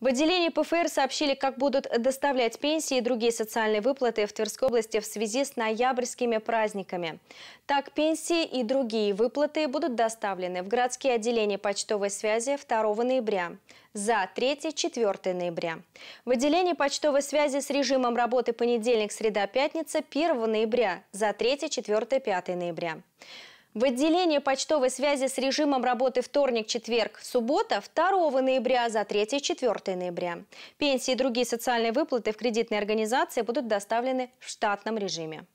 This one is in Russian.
В отделении ПФР сообщили, как будут доставлять пенсии и другие социальные выплаты в Тверской области в связи с ноябрьскими праздниками. Так, пенсии и другие выплаты будут доставлены в городские отделения почтовой связи 2 ноября, за 3-4 ноября. В отделении почтовой связи с режимом работы понедельник, среда, пятница 1 ноября, за 3-4-5 ноября. В отделение почтовой связи с режимом работы вторник, четверг, суббота 2 ноября за 3-4 ноября. Пенсии и другие социальные выплаты в кредитные организации будут доставлены в штатном режиме.